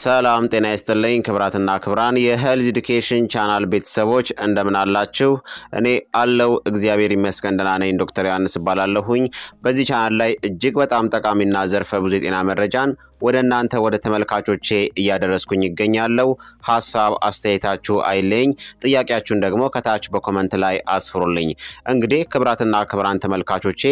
ሰላም ጤና ይስጥልኝ ክብራትና ክብራን የሄልዝ ኤዱኬሽን ቻናል ቤተሰቦች እንደምን አላችሁ? እኔ አለው እግዚአብሔር ይመስገን ደህና ነኝ። ዶክተር ዮሐንስ እባላለሁኝ። በዚህ ቻናል ላይ እጅግ በጣም ጠቃሚና ዘርፈ ብዙ የጤና መረጃን ወደ እናንተ ወደ ተመልካቾቼ እያደረስኩኝ ይገኛለው። ሀሳብ አስተያየታችሁ አይለኝ። ጥያቄያችሁን ደግሞ ከታች በኮመንት ላይ አስፍሩልኝ። እንግዲህ ክብራትና ክብራን ተመልካቾቼ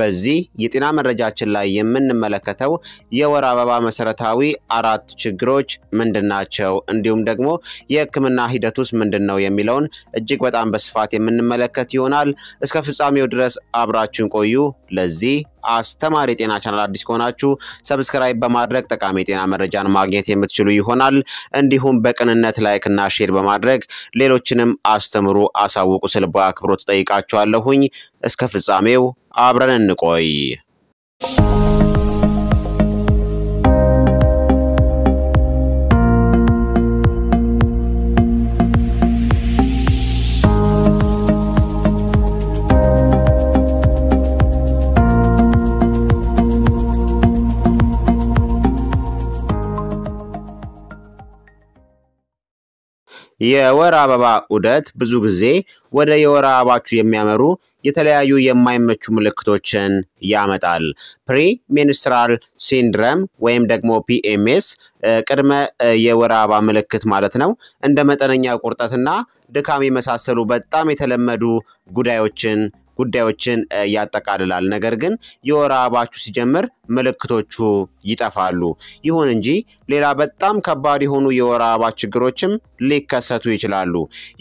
በዚህ የጤና መረጃችን ላይ የምንመለከተው የወር አበባ መሰረታዊ አራት ችግሮች ምንድናቸው እንዲሁም ደግሞ የህክምና ሂደት ውስጥ ምንድን ነው የሚለውን እጅግ በጣም በስፋት የምንመለከት ይሆናል። እስከ ፍጻሜው ድረስ አብራችሁን ቆዩ። ለዚህ አስተማሪ የጤና ቻናል አዲስ ከሆናችሁ ሰብስክራይብ በማድረግ ጠቃሚ የጤና መረጃን ማግኘት የምትችሉ ይሆናል። እንዲሁም በቅንነት እና ሼር በማድረግ ሌሎችንም አስተምሩ፣ አሳውቁ ስል በአክብሮት ጠይቃችኋለሁኝ። እስከ ፍጻሜው አብረን እንቆይ። የወር አበባ ዑደት ብዙ ጊዜ ወደ የወር አበባችሁ የሚያመሩ የተለያዩ የማይመቹ ምልክቶችን ያመጣል። ፕሪ ሚኒስትራል ሲንድረም ወይም ደግሞ ፒኤምኤስ ቅድመ የወር አበባ ምልክት ማለት ነው። እንደ መጠነኛ ቁርጠትና ድካም የመሳሰሉ በጣም የተለመዱ ጉዳዮችን ጉዳዮችን ያጠቃልላል። ነገር ግን የወር አበባችሁ ሲጀምር ምልክቶቹ ይጠፋሉ። ይሁን እንጂ ሌላ በጣም ከባድ የሆኑ የወር አበባ ችግሮችም ሊከሰቱ ይችላሉ።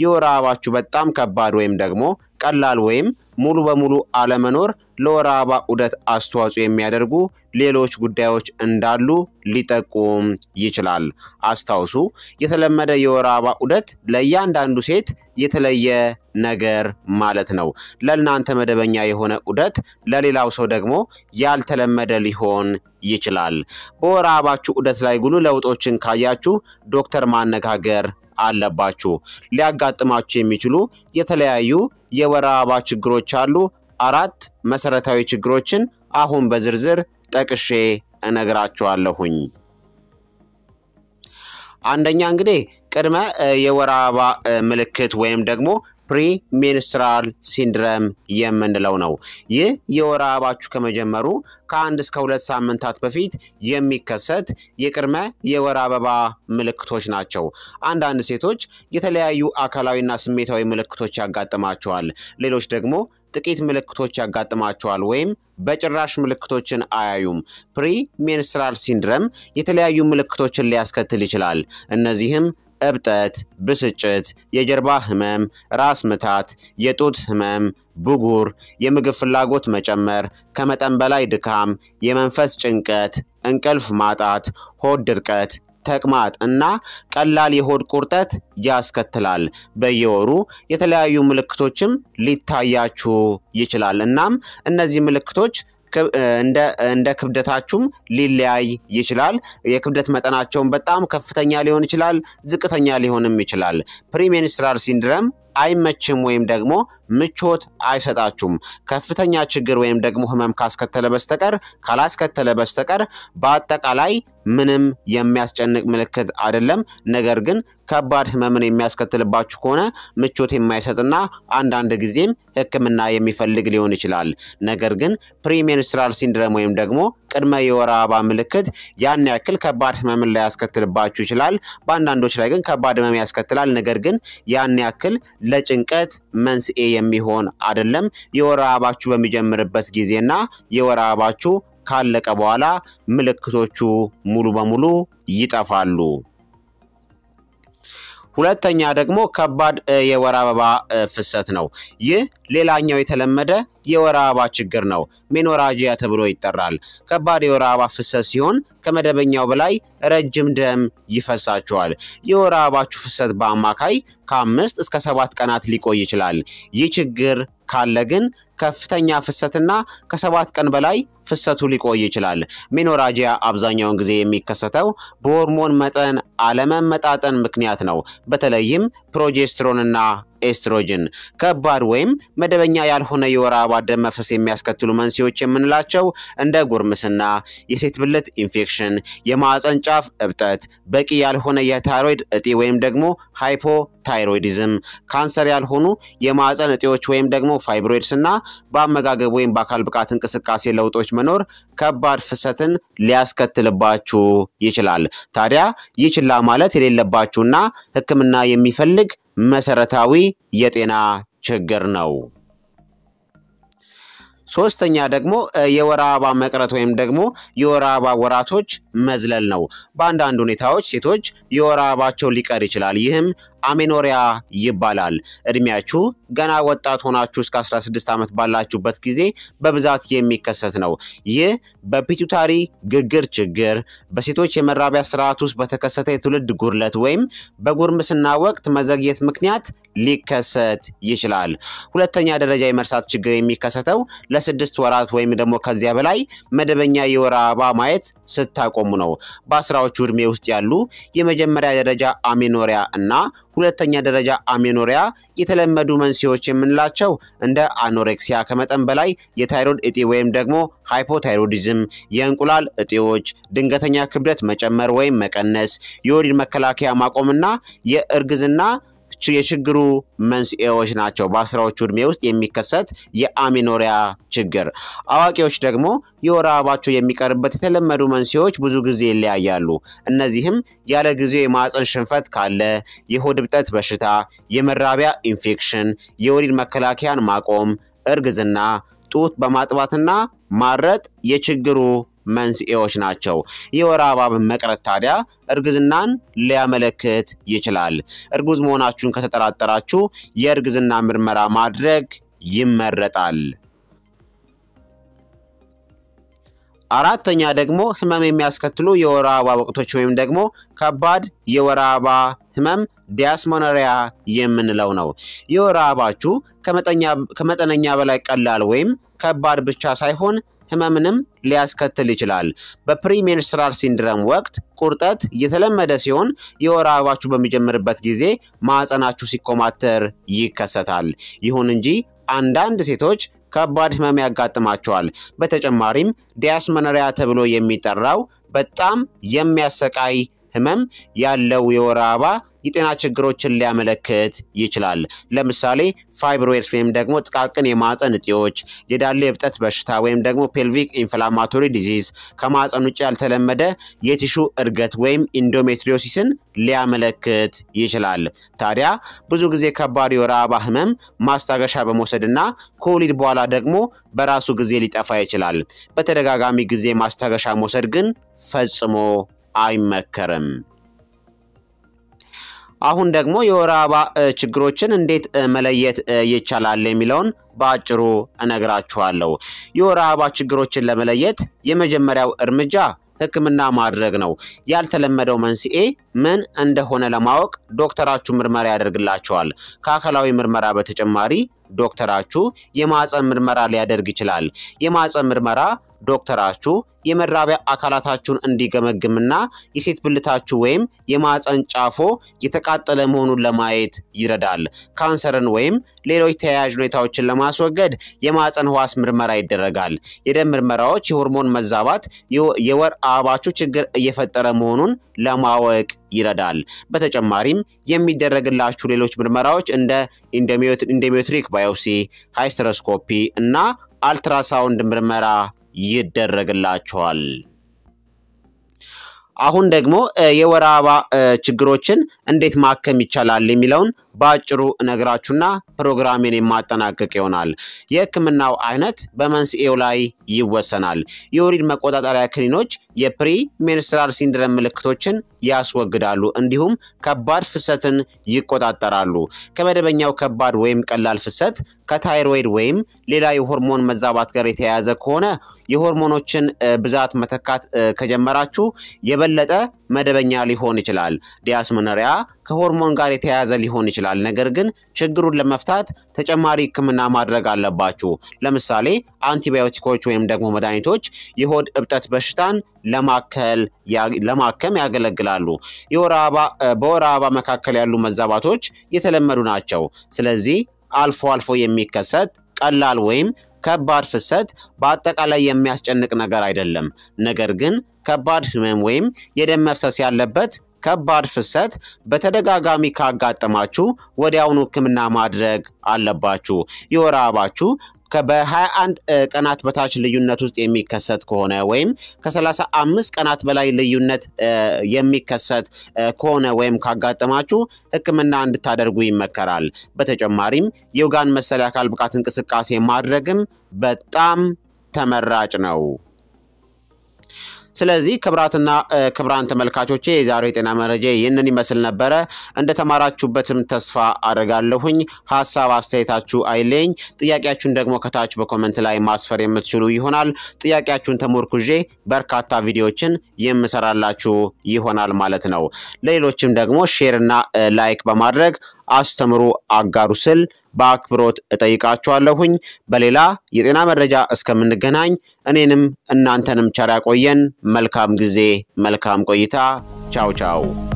የወር አበባችሁ በጣም ከባድ ወይም ደግሞ ቀላል ወይም ሙሉ በሙሉ አለመኖር ለወር አበባ ዑደት አስተዋጽኦ የሚያደርጉ ሌሎች ጉዳዮች እንዳሉ ሊጠቁም ይችላል። አስታውሱ፣ የተለመደ የወር አበባ ዑደት ለእያንዳንዱ ሴት የተለየ ነገር ማለት ነው። ለእናንተ መደበኛ የሆነ ዑደት ለሌላው ሰው ደግሞ ያልተለመደ ሊሆን ይችላል። በወር አበባችሁ ዑደት ላይ ጉሉ ለውጦችን ካያችሁ ዶክተር ማነጋገር አለባችሁ። ሊያጋጥማችሁ የሚችሉ የተለያዩ የወር አበባ ችግሮች አሉ። አራት መሰረታዊ ችግሮችን አሁን በዝርዝር ጠቅሼ እነግራችኋለሁኝ። አንደኛ እንግዲህ ቅድመ የወር አበባ ምልክት ወይም ደግሞ ፕሪሜንስትራል ሲንድረም የምንለው ነው። ይህ የወር አበባችሁ ከመጀመሩ ከአንድ እስከ ሁለት ሳምንታት በፊት የሚከሰት የቅድመ የወር አበባ ምልክቶች ናቸው። አንዳንድ ሴቶች የተለያዩ አካላዊና ስሜታዊ ምልክቶች ያጋጥማቸዋል። ሌሎች ደግሞ ጥቂት ምልክቶች ያጋጥማቸዋል ወይም በጭራሽ ምልክቶችን አያዩም። ፕሪ ሜንስትራል ሲንድረም የተለያዩ ምልክቶችን ሊያስከትል ይችላል። እነዚህም እብጠት፣ ብስጭት፣ የጀርባ ህመም፣ ራስ ምታት፣ የጡት ህመም፣ ብጉር፣ የምግብ ፍላጎት መጨመር፣ ከመጠን በላይ ድካም፣ የመንፈስ ጭንቀት፣ እንቅልፍ ማጣት፣ ሆድ ድርቀት ተቅማጥ እና ቀላል የሆድ ቁርጠት ያስከትላል። በየወሩ የተለያዩ ምልክቶችም ሊታያችሁ ይችላል። እናም እነዚህ ምልክቶች እንደ ክብደታችሁም ሊለያይ ይችላል። የክብደት መጠናቸውን በጣም ከፍተኛ ሊሆን ይችላል፣ ዝቅተኛ ሊሆንም ይችላል። ፕሪሜንስትራል ሲንድረም አይመችም ወይም ደግሞ ምቾት አይሰጣችሁም። ከፍተኛ ችግር ወይም ደግሞ ህመም ካስከተለ በስተቀር ካላስከተለ በስተቀር በአጠቃላይ ምንም የሚያስጨንቅ ምልክት አይደለም። ነገር ግን ከባድ ህመምን የሚያስከትልባችሁ ከሆነ ምቾት የማይሰጥና አንዳንድ ጊዜም ሕክምና የሚፈልግ ሊሆን ይችላል። ነገር ግን ፕሪሜንስትራል ሲንድረም ወይም ደግሞ ቅድመ የወር አበባ ምልክት ያን ያክል ከባድ ህመምን ላያስከትልባችሁ ይችላል። በአንዳንዶች ላይ ግን ከባድ ህመም ያስከትላል። ነገር ግን ያን ያክል ለጭንቀት መንስኤ የሚሆን አይደለም። የወር አበባችሁ በሚጀምርበት ጊዜና የወር አበባችሁ ካለቀ በኋላ ምልክቶቹ ሙሉ በሙሉ ይጠፋሉ። ሁለተኛ ደግሞ ከባድ የወር አበባ ፍሰት ነው። ይህ ሌላኛው የተለመደ የወር አበባ ችግር ነው፣ ሜኖራጂያ ተብሎ ይጠራል። ከባድ የወር አበባ ፍሰት ሲሆን ከመደበኛው በላይ ረጅም ደም ይፈሳቸዋል። የወር አበባችሁ ፍሰት በአማካይ ከአምስት እስከ ሰባት ቀናት ሊቆይ ይችላል። ይህ ችግር ካለ ግን ከፍተኛ ፍሰትና ከሰባት ቀን በላይ ፍሰቱ ሊቆይ ይችላል። ሜኖራጂያ አብዛኛውን ጊዜ የሚከሰተው በሆርሞን መጠን አለመመጣጠን ምክንያት ነው። በተለይም ፕሮጀስትሮንና ኤስትሮጅን ከባድ ወይም መደበኛ ያልሆነ የወር አበባ ደም መፍሰስ የሚያስከትሉ መንስኤዎች የምንላቸው እንደ ጉርምስና፣ የሴት ብልት ኢንፌክሽን፣ የማዕፀን ጫፍ እብጠት፣ በቂ ያልሆነ የታይሮይድ እጢ ወይም ደግሞ ሃይፖ ታይሮይዲዝም ካንሰር ያልሆኑ የማዕፀን እጢዎች ወይም ደግሞ ፋይብሮይድስ እና በአመጋገብ ወይም በአካል ብቃት እንቅስቃሴ ለውጦች መኖር ከባድ ፍሰትን ሊያስከትልባችሁ ይችላል። ታዲያ ይህ ችላ ማለት የሌለባችሁና ሕክምና የሚፈልግ መሰረታዊ የጤና ችግር ነው። ሶስተኛ ደግሞ የወር አበባ መቅረት ወይም ደግሞ የወር አበባ ወራቶች መዝለል ነው። በአንዳንድ ሁኔታዎች ሴቶች የወር አበባቸው ሊቀር ይችላል። ይህም አሜኖሪያ ይባላል። እድሜያችሁ ገና ወጣት ሆናችሁ እስከ 16 ዓመት ባላችሁበት ጊዜ በብዛት የሚከሰት ነው። ይህ በፒቱታሪ ግግር ችግር፣ በሴቶች የመራቢያ ስርዓት ውስጥ በተከሰተ የትውልድ ጉድለት ወይም በጉርምስና ወቅት መዘግየት ምክንያት ሊከሰት ይችላል። ሁለተኛ ደረጃ የመርሳት ችግር የሚከሰተው ለስድስት ወራት ወይም ደግሞ ከዚያ በላይ መደበኛ የወር አበባ ማየት ስታቆሙ ነው። በአስራዎቹ ዕድሜ ውስጥ ያሉ የመጀመሪያ ደረጃ አሜኖሪያ እና ሁለተኛ ደረጃ አሜኖሪያ የተለመዱ መንስኤዎች የምንላቸው እንደ አኖሬክሲያ ከመጠን በላይ የታይሮድ እጢ ወይም ደግሞ ሃይፖታይሮዲዝም፣ የእንቁላል እጢዎች፣ ድንገተኛ ክብደት መጨመር ወይም መቀነስ፣ የወሊድ መከላከያ ማቆምና የእርግዝና የችግሩ መንስኤዎች ናቸው። በአስራዎቹ ዕድሜ ውስጥ የሚከሰት የአሚኖሪያ ችግር። አዋቂዎች ደግሞ የወር አበባቸው የሚቀርበት የተለመዱ መንስኤዎች ብዙ ጊዜ ይለያያሉ። እነዚህም ያለ ጊዜው የማህፀን ሽንፈት ካለ፣ የሆድ እብጠት በሽታ፣ የመራቢያ ኢንፌክሽን፣ የወሊድ መከላከያን ማቆም፣ እርግዝና፣ ጡት በማጥባትና ማረጥ የችግሩ መንስኤዎች ናቸው። የወር አበባ መቅረት ታዲያ እርግዝናን ሊያመለክት ይችላል። እርጉዝ መሆናችሁን ከተጠራጠራችሁ የእርግዝና ምርመራ ማድረግ ይመረጣል። አራተኛ ደግሞ ህመም የሚያስከትሉ የወር አበባ ወቅቶች ወይም ደግሞ ከባድ የወር አበባ ህመም ዲያስሞኖሪያ የምንለው ነው። የወር አበባችሁ ከመጠነኛ በላይ ቀላል ወይም ከባድ ብቻ ሳይሆን ህመምንም ሊያስከትል ይችላል። በፕሪሜንስትራል ሲንድረም ወቅት ቁርጠት የተለመደ ሲሆን የወር አበባችሁ በሚጀምርበት ጊዜ ማዕፀናችሁ ሲኮማተር ይከሰታል። ይሁን እንጂ አንዳንድ ሴቶች ከባድ ህመም ያጋጥማቸዋል። በተጨማሪም ዲያስመነሪያ ተብሎ የሚጠራው በጣም የሚያሰቃይ ህመም ያለው የወር አበባ የጤና ችግሮችን ሊያመለክት ይችላል። ለምሳሌ ፋይብሮይድስ ወይም ደግሞ ጥቃቅን የማፀን እጢዎች፣ የዳሌ እብጠት በሽታ ወይም ደግሞ ፔልቪክ ኢንፍላማቶሪ ዲዚዝ፣ ከማፀን ውጭ ያልተለመደ የቲሹ እድገት ወይም ኢንዶሜትሪዮሲስን ሊያመለክት ይችላል። ታዲያ ብዙ ጊዜ ከባድ የወር አበባ ህመም ማስታገሻ በመውሰድና ከወሊድ በኋላ ደግሞ በራሱ ጊዜ ሊጠፋ ይችላል። በተደጋጋሚ ጊዜ ማስታገሻ መውሰድ ግን ፈጽሞ አይመከርም። አሁን ደግሞ የወር አበባ ችግሮችን እንዴት መለየት ይቻላል የሚለውን በአጭሩ እነግራችኋለሁ። የወር አበባ ችግሮችን ለመለየት የመጀመሪያው እርምጃ ሕክምና ማድረግ ነው። ያልተለመደው መንስኤ ምን እንደሆነ ለማወቅ ዶክተራችሁ ምርመራ ያደርግላቸዋል ከአካላዊ ምርመራ በተጨማሪ ዶክተራችሁ የማፀን ምርመራ ሊያደርግ ይችላል። የማፀን ምርመራ ዶክተራችሁ የመራቢያ አካላታችሁን እንዲገመግምና የሴት ብልታችሁ ወይም የማፀን ጫፎ የተቃጠለ መሆኑን ለማየት ይረዳል። ካንሰርን ወይም ሌሎች ተያያዥ ሁኔታዎችን ለማስወገድ የማፀን ህዋስ ምርመራ ይደረጋል። የደም ምርመራዎች የሆርሞን መዛባት የወር አበባችሁ ችግር እየፈጠረ መሆኑን ለማወቅ ይረዳል። በተጨማሪም የሚደረግላችሁ ሌሎች ምርመራዎች እንደ ኢንዶሜትሪክ ባዮፕሲ፣ ሃይስተሮስኮፒ እና አልትራሳውንድ ምርመራ ይደረግላቸዋል። አሁን ደግሞ የወር አበባ ችግሮችን እንዴት ማከም ይቻላል የሚለውን በአጭሩ እነግራችሁና ፕሮግራሜን የማጠናቀቅ ይሆናል። የህክምናው አይነት በመንስኤው ላይ ይወሰናል። የወሊድ መቆጣጠሪያ ክኒኖች የፕሪ ሜንስትራል ሲንድረም ምልክቶችን ያስወግዳሉ፣ እንዲሁም ከባድ ፍሰትን ይቆጣጠራሉ። ከመደበኛው ከባድ ወይም ቀላል ፍሰት ከታይሮይድ ወይም ሌላ የሆርሞን መዛባት ጋር የተያያዘ ከሆነ የሆርሞኖችን ብዛት መተካት ከጀመራችሁ የበለጠ መደበኛ ሊሆን ይችላል። ዲያስመኖሪያ ከሆርሞን ጋር የተያያዘ ሊሆን ይችላል። ነገር ግን ችግሩን ለመፍታት ተጨማሪ ሕክምና ማድረግ አለባችሁ። ለምሳሌ አንቲባዮቲኮች ወይም ደግሞ መድኃኒቶች የሆድ እብጠት በሽታን ለማከም ያገለግላሉ። በወር አበባ መካከል ያሉ መዛባቶች የተለመዱ ናቸው። ስለዚህ አልፎ አልፎ የሚከሰት ቀላል ወይም ከባድ ፍሰት በአጠቃላይ የሚያስጨንቅ ነገር አይደለም። ነገር ግን ከባድ ህመም ወይም የደም መፍሰስ ያለበት ከባድ ፍሰት በተደጋጋሚ ካጋጠማችሁ ወዲያውኑ ህክምና ማድረግ አለባችሁ። የወር አበባችሁ በ21 ቀናት በታች ልዩነት ውስጥ የሚከሰት ከሆነ ወይም ከ35 ቀናት በላይ ልዩነት የሚከሰት ከሆነ ወይም ካጋጠማችሁ ሕክምና እንድታደርጉ ይመከራል። በተጨማሪም የውጋን መሰል የአካል ብቃት እንቅስቃሴ ማድረግም በጣም ተመራጭ ነው። ስለዚህ ክብራትና ክብራን ተመልካቾቼ የዛሬው የጤና መረጃ ይህንን ይመስል ነበረ። እንደተማራችሁበትም ተስፋ አድርጋለሁኝ። ሀሳብ አስተያየታችሁ አይለኝ። ጥያቄያችሁን ደግሞ ከታች በኮመንት ላይ ማስፈር የምትችሉ ይሆናል። ጥያቄያችሁን ተሞርኩዤ በርካታ ቪዲዮዎችን የምሰራላችሁ ይሆናል ማለት ነው። ለሌሎችም ደግሞ ሼርና ላይክ በማድረግ አስተምሩ፣ አጋሩ ስል በአክብሮት እጠይቃችኋለሁኝ። በሌላ የጤና መረጃ እስከምንገናኝ እኔንም እናንተንም ቸር ያቆየን። መልካም ጊዜ፣ መልካም ቆይታ። ቻው ቻው።